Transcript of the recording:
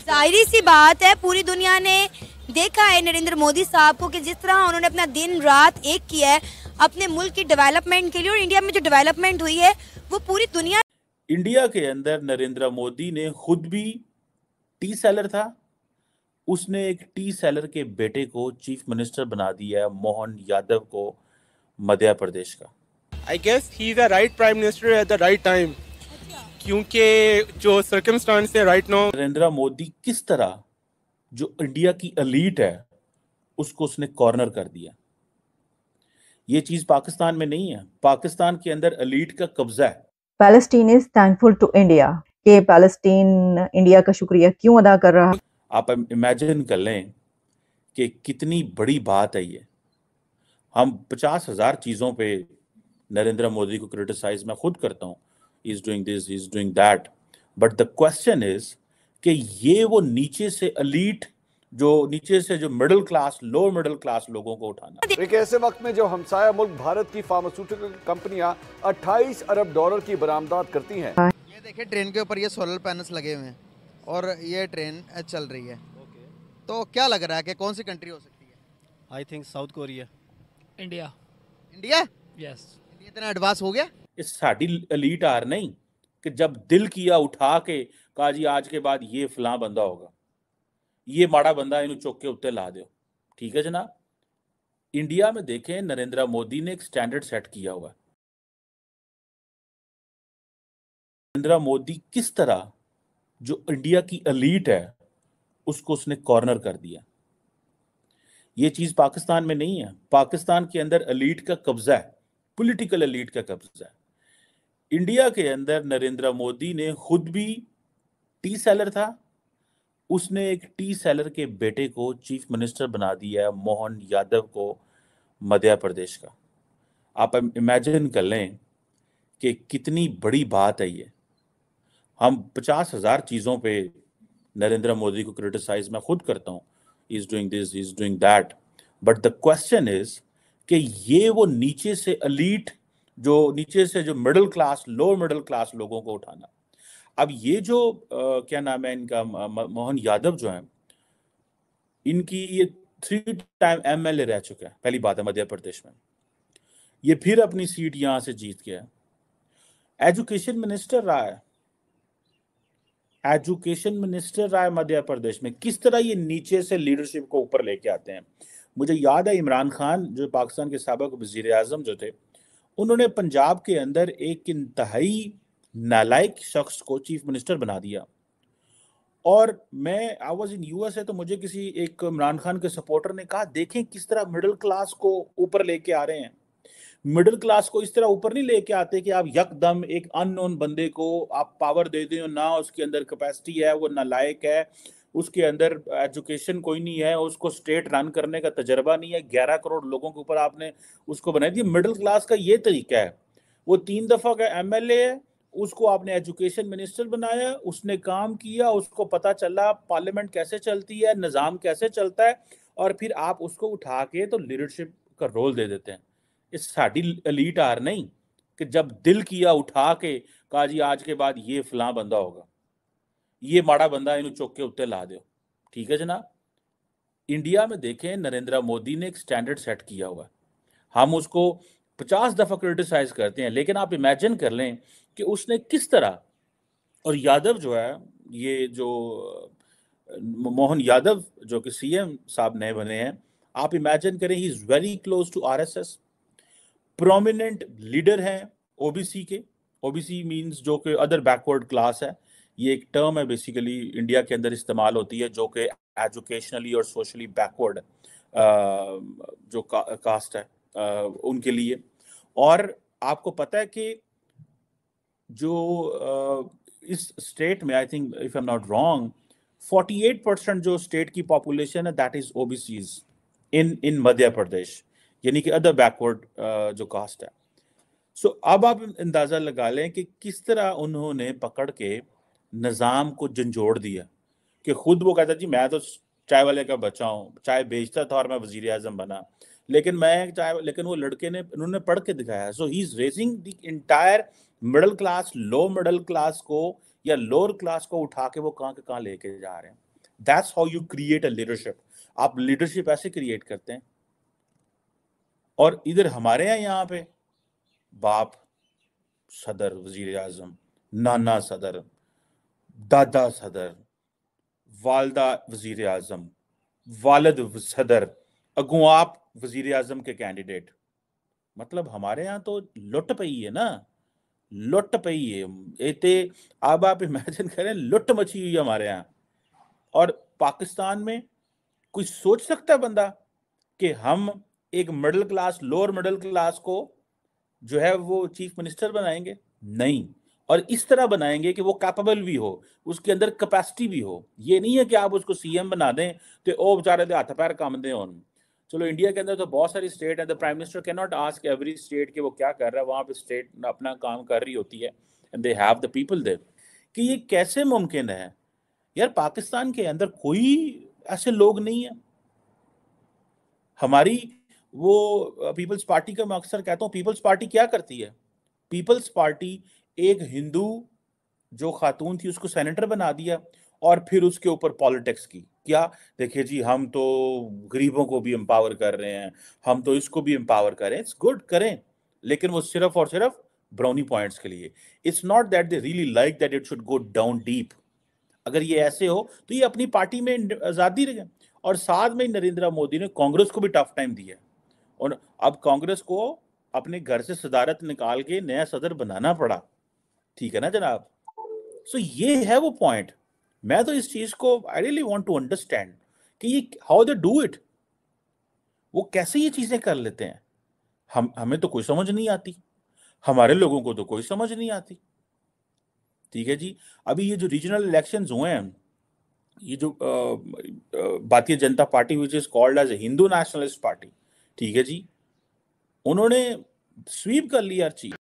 जाहिर सी बात है पूरी दुनिया ने देखा है नरेंद्र मोदी साहब को कि जिस तरह उन्होंने अपना दिन रात एक किया है अपने मुल्क की डेवलपमेंट के लिए और इंडिया में जो डेवलपमेंट हुई है वो पूरी दुनिया इंडिया के अंदर नरेंद्र मोदी ने खुद भी टी सेलर था उसने एक टी सेलर के बेटे को चीफ मिनिस्टर बना दिया मोहन यादव को मध्य प्रदेश का I guess he is the right prime minister at the right time क्योंकि जो सर्कमस्टांस है राइट नाउ नरेंद्र मोदी किस तरह जो इंडिया की अलीट है उसको उसने कॉर्नर कर दिया ये चीज पाकिस्तान में नहीं है पाकिस्तान के अंदर अलीट का कब्जा है Palestine is thankful to India के पैलेस्टीन इंडिया का शुक्रिया क्यों अदा कर रहा आप इमेजिन कर लें कि कितनी बड़ी बात है ये हम पचास हजार चीज़ों पे नरेंद्र मोदी को क्रिटिसाइज मैं खुद करता हूँ is doing this is doing that but the question is कि ये वो नीचे से अलीट जो नीचे से जो middle class lower middle class लोगों को उठाना एक ऐसे वक्त में जो हमसाया मुल्क भारत की फार्मास्यूटिकल कंपनियां 28 अरब डॉलर की बरामदात करती हैं ये देखिए ट्रेन के ऊपर ये सोलर पैनल्स लगे हुए हैं और ये ट्रेन चल रही है तो क्या लग रहा है कि कौन सी कंट्री हो सकती है I think South Korea India India yes yes. इतना एडवांस हो गया ਇਹ साड़ी 엘ੀਟ आर नहीं कि जब दिल किया उठा के कहा जी आज के बाद ये फला बंदा होगा ये माड़ा बंदा इन चौके उत्ते ला दो ठीक है जनाब इंडिया में देखें नरेंद्र मोदी ने एक स्टैंडर्ड सेट किया हुआ नरेंद्र मोदी किस तरह जो इंडिया की अलीट है उसको उसने कॉर्नर कर दिया ये चीज पाकिस्तान में नहीं है पाकिस्तान के अंदर अलीट का कब्जा है पॉलिटिकल अलीट का कब्जा है इंडिया के अंदर नरेंद्र मोदी ने खुद भी टी सेलर था उसने एक टी सेलर के बेटे को चीफ मिनिस्टर बना दिया मोहन यादव को मध्य प्रदेश का आप इमेजिन कर लें कि कितनी बड़ी बात है ये हम पचास हज़ार चीज़ों पे नरेंद्र मोदी को क्रिटिसाइज मैं खुद करता हूँ is doing this is doing that but the question is कि ये वो नीचे से अलीट जो नीचे से जो middle class lower middle class लोगों को उठाना अब ये जो आ, क्या नाम है इनका मोहन यादव जो है इनकी ये थ्री टाइम एमएलए रह चुके हैं पहली बात है मध्य प्रदेश में ये फिर अपनी सीट यहां से जीत गया एजुकेशन मिनिस्टर रहा है एजुकेशन मिनिस्टर रहा है मध्य प्रदेश में किस तरह ये नीचे से लीडरशिप को ऊपर लेके आते हैं मुझे याद है इमरान खान जो पाकिस्तान के सबक वजीर जो थे उन्होंने पंजाब के अंदर एक इंतहाई नालायक शख्स को चीफ मिनिस्टर बना दिया और मैं आई वॉज इन यूएस है तो मुझे किसी एक इमरान खान के सपोर्टर ने कहा देखें किस तरह मिडिल क्लास को ऊपर लेके आ रहे हैं मिडिल क्लास को इस तरह ऊपर नहीं लेके आते कि आप यकदम एक अननोन बंदे को आप पावर दे दें ना उसके अंदर कैपेसिटी है वो ना लायक है उसके अंदर एजुकेशन कोई नहीं है उसको स्टेट रन करने का तजर्बा नहीं है ग्यारह करोड़ लोगों के ऊपर आपने उसको बनाया दिया मिडिल क्लास का ये तरीका है वो तीन दफ़ा का एम है उसको आपने एजुकेशन मिनिस्टर बनाया उसने काम किया उसको पता चला पार्लियामेंट कैसे चलती है निज़ाम कैसे चलता है और फिर आप उसको उठा के तो लीडरशिप का रोल दे देते हैं इस साड़ी लीड आर नहीं कि जब दिल किया उठा के कहा जी आज के बाद ये फलां बंदा होगा ये माड़ा बंदा इन ਚੁੱਕ ਕੇ ला दो ठीक है जनाब इंडिया में देखें नरेंद्र मोदी ने एक स्टैंडर्ड सेट किया हुआ हम उसको पचास दफ़ा क्रिटिसाइज करते हैं लेकिन आप इमेजिन कर लें कि उसने किस तरह और यादव जो है ये जो मोहन यादव जो कि सीएम साहब नए बने हैं आप इमेजिन करें he is very close to RSS prominent leader हैं ओबीसी के ओबीसी मींस जो कि अदर बैकवर्ड क्लास है ये एक टर्म है बेसिकली इंडिया के अंदर इस्तेमाल होती है जो कि एजुकेशनली और सोशली बैकवर्ड जो का, कास्ट है आ, उनके लिए और आपको पता है कि जो आ, इस स्टेट में I think if I am not wrong 48 percent जो स्टेट की पॉपुलेशन है that is OBCs in in Madhya Pradesh यानी कि अदर बैकवर्ड जो कास्ट है सो so, अब आप अंदाज़ा लगा लें कि किस तरह उन्होंने पकड़ के निज़ाम को झंझोड़ दिया कि खुद वो कहता जी मैं तो चाय वाले का बचा हूँ चाय बेचता था और मैं वजीर अजम बना लेकिन मैं चाय लेकिन वो लड़के ने उन्होंने पढ़ के दिखाया so he is raising the entire middle class low middle class को या लोअर क्लास को उठा के वो कहाँ के कहाँ लेके जा रहे हैं that's how you create a leadership आप लीडरशिप ऐसे क्रिएट करते हैं और इधर हमारे यहाँ यहाँ पे बाप सदर वजीर अजम नाना सदर दादा सदर वालदा वजीर अजम वालद सदर अगों आप वजीर अजम के कैंडिडेट मतलब हमारे यहाँ तो लुट पई है ना लुट पई है इतने अब आप इमेजिन करें लुट मची हुई है हमारे यहाँ और पाकिस्तान में कोई सोच सकता है बंदा कि हम एक middle class lower middle class को जो है वो चीफ मिनिस्टर बनाएंगे नहीं और इस तरह बनाएंगे कि वो कैपेबल भी हो उसके अंदर कैपेसिटी भी हो ये नहीं है कि आप उसको सीएम बना दें तो ओ बेचारे दे हाथ पैर काम दें उन चलो इंडिया के अंदर तो बहुत सारी स्टेट है the prime minister can not ask every state के वो क्या कर रहा है वहाँ पर स्टेट अपना काम कर रही होती है and they have the people there कि ये कैसे मुमकिन है यार पाकिस्तान के अंदर कोई ऐसे लोग नहीं है हमारी वो पीपल्स uh, पार्टी का मैं अक्सर कहता हूँ पीपल्स पार्टी क्या करती है पीपल्स पार्टी एक हिंदू जो खातून थी उसको सेनेटर बना दिया और फिर उसके ऊपर पॉलिटिक्स की क्या देखिए जी हम तो गरीबों को भी एम्पावर कर रहे हैं हम तो इसको भी एम्पावर करें इट्स गुड करें लेकिन वो सिर्फ और सिर्फ ब्राउनी पॉइंट्स के लिए it's not that they really like that it should go down deep अगर ये ऐसे हो तो ये अपनी पार्टी में आज़ादी रखें और साथ में नरेंद्र मोदी ने कांग्रेस को भी टफ टाइम दिया और अब कांग्रेस को अपने घर से सदारत निकाल के नया सदर बनाना पड़ा ठीक है ना जनाब सो so, ये है वो पॉइंट मैं तो इस चीज को I really want to understand कि ये हाउ दे डू इट वो कैसे ये चीजें कर लेते हैं हम हमें तो कोई समझ नहीं आती हमारे लोगों को तो कोई समझ नहीं आती ठीक है जी अभी ये जो रीजनल इलेक्शंस हुए हैं ये जो Bharatiya Janata Party which is called as a Hindu nationalist party ठीक है जी उन्होंने स्वीप कर लिया हर चीज